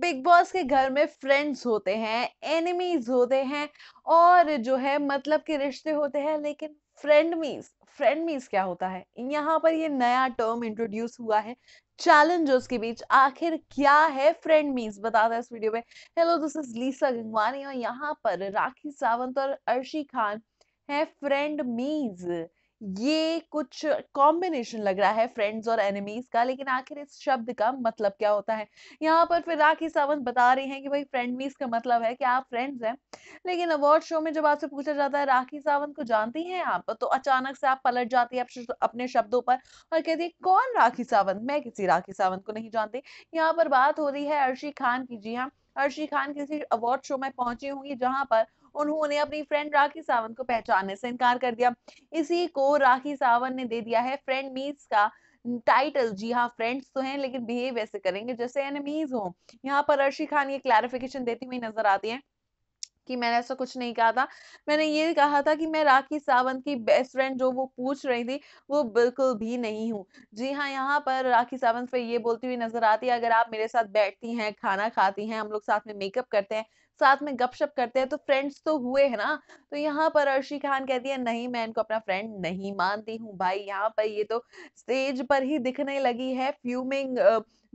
big boss के घर में फ्रेंड्स होते हैं एनिमीज होते हैं और जो है मतलब के रिश्ते होते हैं लेकिन फ्रेंडमीज मीज क्या होता है यहाँ पर ये नया टर्म इंट्रोड्यूस हुआ है चैलेंजर्स के बीच आखिर क्या है फ्रेंड मीज बताता है इस वीडियो में hello this is Lisa Gangwani और यहाँ पर राखी सावंत और अर्शी खान है फ्रेंड मीज ये कुछ कॉम्बिनेशन लग रहा है फ्रेंड्स और एनिमीज का लेकिन आखिर इस शब्द का मतलब क्या होता है यहाँ पर फिर राखी सावंत बता रही हैं कि भाई फ्रेंडमीज का मतलब है कि आप फ्रेंड्स हैं लेकिन अवार्ड शो में जब आपसे पूछा जाता है राखी सावंत को जानती हैं आप तो अचानक से आप पलट जाती है अपने शब्दों पर और कहती है कौन राखी सावंत मैं किसी राखी सावंत को नहीं जानती यहाँ पर बात हो रही है अर्शी खान की जी हाँ अर्शी खान किसी अवार्ड शो में पहुंची होंगी जहां पर उन्होंने अपनी फ्रेंड राखी सावंत को पहचानने से इनकार कर दिया इसी को राखी सावंत ने दे दिया है फ्रेंड मीज का टाइटल जी हाँ फ्रेंड्स तो हैं लेकिन बिहेव ऐसे करेंगे जैसे एनिमीज हो यहाँ पर अर्शी खान ये क्लैरिफिकेशन देती हुई नजर आती है कि मैंने ऐसा कुछ नहीं कहा था मैंने ये कहा था कि मैं राखी सावंत की बेस्ट फ्रेंड जो वो पूछ रही थी वो बिल्कुल भी नहीं हूँ जी हाँ यहाँ पर राखी सावंत फिर ये बोलती हुई नजर आती है अगर आप मेरे साथ बैठती हैं खाना खाती हैं हम लोग साथ में मेकअप करते हैं साथ में गपशप करते हैं तो फ्रेंड्स तो हुए है ना तो यहाँ पर अर्शी खान कहती है नहीं मैं इनको अपना फ्रेंड नहीं मानती हूँ भाई यहाँ पर ये तो स्टेज पर ही दिखने लगी है फ्यूमिंग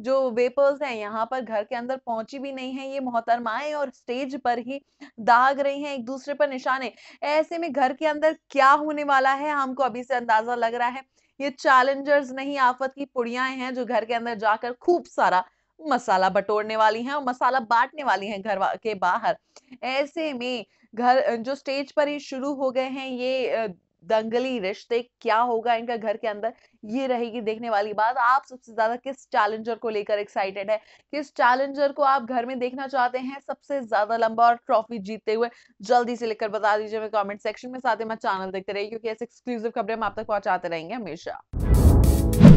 जो वेपर्स हैं यहाँ पर घर के अंदर पहुंची भी नहीं है ये मोहतरमाएं और स्टेज पर ही दाग रही हैं एक दूसरे पर निशाने ऐसे में घर के अंदर क्या होने वाला है हमको अभी से अंदाजा लग रहा है ये चैलेंजर्स नहीं आफत की पुड़ियाएं हैं जो घर के अंदर जाकर खूब सारा मसाला बटोरने वाली हैं और मसाला बांटने वाली हैं घर के बाहर ऐसे में घर जो स्टेज पर ही शुरू हो गए हैं ये दंगली रिश्ते क्या होगा इनका घर के अंदर ये रहेगी देखने वाली बात आप सबसे ज्यादा किस चैलेंजर को लेकर एक्साइटेड है किस चैलेंजर को आप घर में देखना चाहते हैं सबसे ज्यादा लंबा और ट्रॉफी जीतते हुए जल्दी से लेकर बता दीजिए हमें कमेंट सेक्शन में साथ ही मैं चैनल देखते रहिए क्योंकि ऐसे एक्सक्लूसिव खबरें हम आप तक पहुंचाते रहेंगे हमेशा